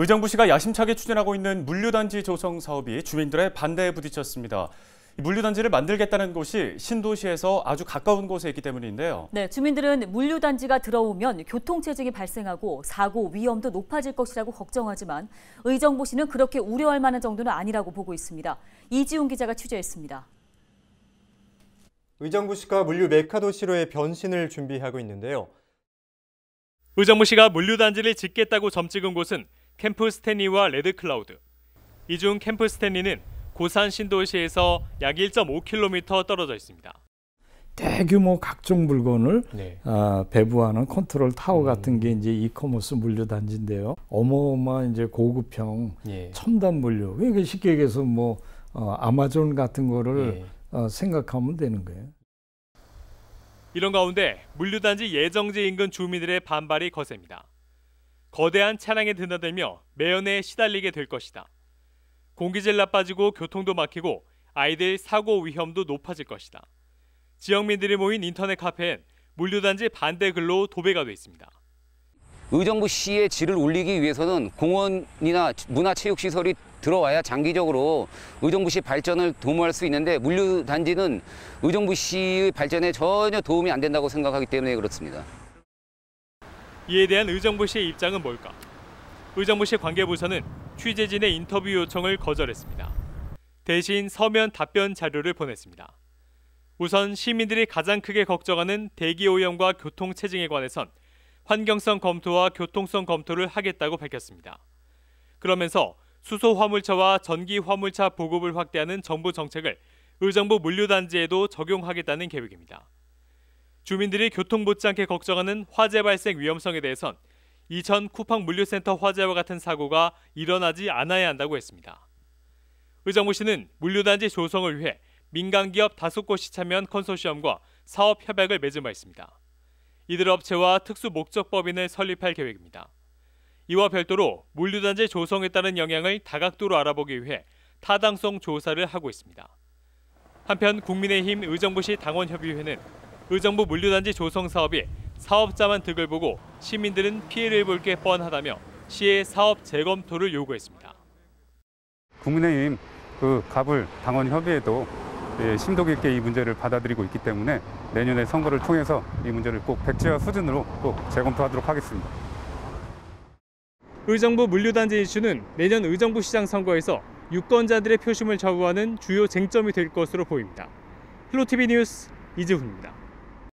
의정부시가 야심차게 추진하고 있는 물류단지 조성 사업이 주민들의 반대에 부딪혔습니다. 물류단지를 만들겠다는 곳이 신도시에서 아주 가까운 곳에 있기 때문인데요. 네, 주민들은 물류단지가 들어오면 교통체증이 발생하고 사고 위험도 높아질 것이라고 걱정하지만 의정부시는 그렇게 우려할 만한 정도는 아니라고 보고 있습니다. 이지훈 기자가 취재했습니다. 의정부시가 물류 메카도시로의 변신을 준비하고 있는데요. 의정부시가 물류단지를 짓겠다고 점찍은 곳은 캠프 스탠리와 레드 클라우드. 이 중 캠프 스탠리는 고산 신도시에서 약 1.5km 떨어져 있습니다. 대규모 각종 물건을 네. 어, 배부하는 컨트롤 타워 같은 게 이제 이커머스 물류 단지인데요. 어마어마한 이제 고급형 예. 첨단 물류. 그러니까 쉽게 얘기해서 뭐 어, 아마존 같은 거를 예. 어, 생각하면 되는 거예요. 이런 가운데 물류 단지 예정지 인근 주민들의 반발이 거셉니다. 거대한 차량에 드나들며 매연에 시달리게 될 것이다. 공기질 나빠지고 교통도 막히고 아이들 사고 위험도 높아질 것이다. 지역민들이 모인 인터넷 카페엔 물류단지 반대 글로 도배가 돼 있습니다. 의정부 시의 질을 올리기 위해서는 공원이나 문화체육시설이 들어와야 장기적으로 의정부시 발전을 도모할 수 있는데 물류단지는 의정부시의 발전에 전혀 도움이 안 된다고 생각하기 때문에 그렇습니다. 이에 대한 의정부 씨의 입장은 뭘까? 의정부 씨 관계부서는 취재진의 인터뷰 요청을 거절했습니다. 대신 서면 답변 자료를 보냈습니다. 우선 시민들이 가장 크게 걱정하는 대기 오염과 교통 체증에 관해선 환경성 검토와 교통성 검토를 하겠다고 밝혔습니다. 그러면서 수소 화물차와 전기 화물차 보급을 확대하는 정부 정책을 의정부 물류단지에도 적용하겠다는 계획입니다. 주민들이 교통 못지않게 걱정하는 화재 발생 위험성에 대해선 이천 쿠팡 물류센터 화재와 같은 사고가 일어나지 않아야 한다고 했습니다. 의정부 씨는 물류단지 조성을 위해 민간기업 다섯 곳이 참여한 컨소시엄과 사업 협약을 맺은 바 있습니다. 이들 업체와 특수 목적법인을 설립할 계획입니다. 이와 별도로 물류단지 조성에 따른 영향을 다각도로 알아보기 위해 타당성 조사를 하고 있습니다. 한편 국민의힘 의정부시 당원협의회는 의정부 물류단지 조성 사업이 사업자만 득을 보고 시민들은 피해를 볼 게 뻔하다며 시의 사업 재검토를 요구했습니다. 국민의힘 그 갑을 당원 협의회도 예, 심도 깊게 이 문제를 받아들이고 있기 때문에 내년에 선거를 통해서 이 문제를 꼭 백지화 수준으로 꼭 재검토하도록 하겠습니다. 의정부 물류단지 이슈는 내년 의정부 시장 선거에서 유권자들의 표심을 좌우하는 주요 쟁점이 될 것으로 보입니다. 플로티비 뉴스 이지훈입니다.